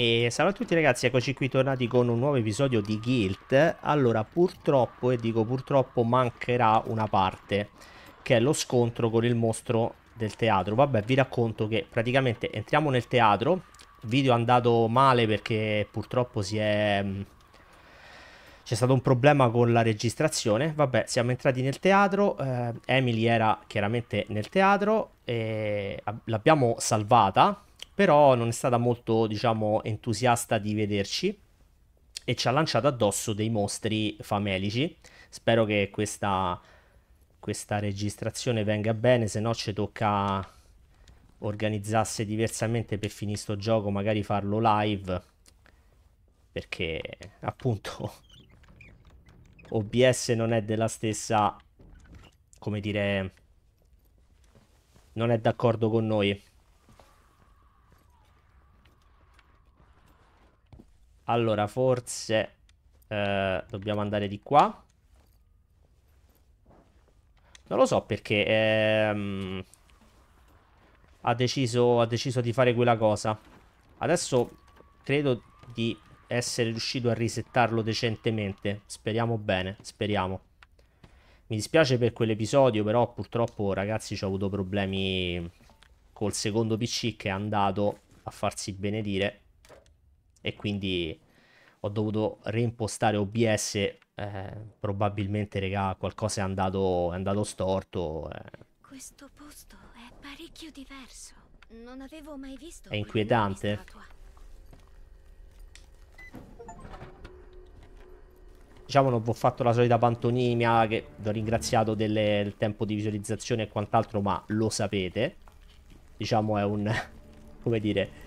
E salve a tutti ragazzi, eccoci qui tornati con un nuovo episodio di Guilt Allora, purtroppo, e dico purtroppo, mancherà una parte Che è lo scontro con il mostro del teatro Vabbè, vi racconto che praticamente entriamo nel teatro Il Video è andato male perché purtroppo si è... Mm, c'è stato un problema con la registrazione, vabbè siamo entrati nel teatro, eh, Emily era chiaramente nel teatro, l'abbiamo salvata però non è stata molto, diciamo, entusiasta di vederci e ci ha lanciato addosso dei mostri famelici. Spero che questa, questa registrazione venga bene, se no ci tocca organizzarsi diversamente per finire sto gioco, magari farlo live, perché appunto OBS non è della stessa, come dire, non è d'accordo con noi. Allora, forse eh, dobbiamo andare di qua. Non lo so perché ehm, ha, deciso, ha deciso di fare quella cosa. Adesso credo di essere riuscito a risettarlo decentemente. Speriamo bene, speriamo. Mi dispiace per quell'episodio, però purtroppo ragazzi ho avuto problemi col secondo PC che è andato a farsi benedire e quindi ho dovuto reimpostare OBS, eh, probabilmente regà qualcosa è andato, è andato storto. Eh. Questo posto è parecchio diverso, non avevo mai visto... È inquietante? Diciamo non ho fatto la solita pantonimia che ho ringraziato delle, del tempo di visualizzazione e quant'altro, ma lo sapete. Diciamo è un... come dire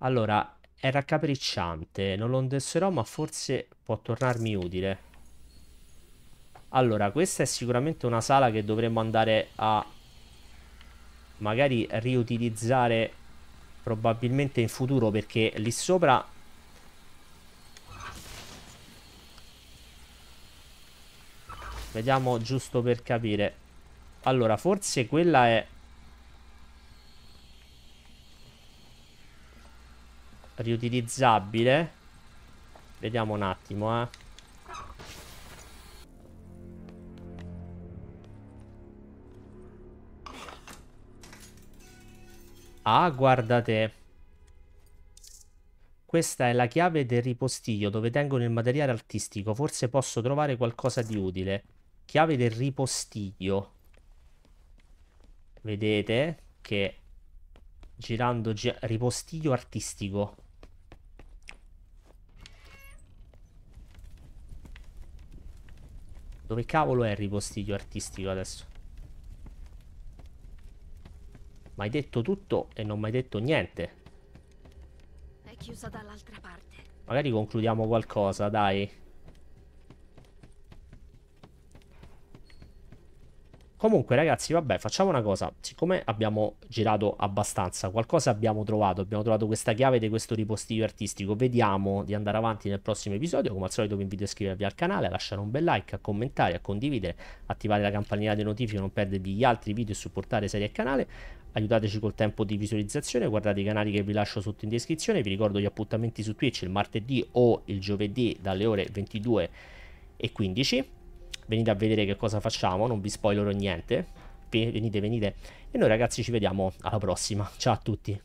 Allora, è raccapricciante, non lo indosserò ma forse può tornarmi utile. Allora, questa è sicuramente una sala che dovremmo andare a magari riutilizzare probabilmente in futuro perché lì sopra Vediamo giusto per capire Allora forse quella è riutilizzabile. Vediamo un attimo, eh. Ah, guardate. Questa è la chiave del ripostiglio dove tengono il materiale artistico. Forse posso trovare qualcosa di utile. Chiave del ripostiglio. Vedete che girando gi ripostiglio artistico. Dove cavolo è il ripostiglio artistico adesso? Mai detto tutto e non mai detto niente. È chiusa dall'altra parte. Magari concludiamo qualcosa, dai. Comunque ragazzi, vabbè, facciamo una cosa. Siccome abbiamo girato abbastanza, qualcosa abbiamo trovato. Abbiamo trovato questa chiave di questo ripostiglio artistico. Vediamo di andare avanti nel prossimo episodio. Come al solito vi invito a iscrivervi al canale, a lasciare un bel like, a commentare, a condividere, attivare la campanellina delle notifiche, non perdervi gli altri video e supportare serie e canale. Aiutateci col tempo di visualizzazione, guardate i canali che vi lascio sotto in descrizione. Vi ricordo gli appuntamenti su Twitch il martedì o il giovedì dalle ore 22 e 15 venite a vedere che cosa facciamo, non vi spoilerò niente, venite, venite. E noi ragazzi ci vediamo alla prossima, ciao a tutti.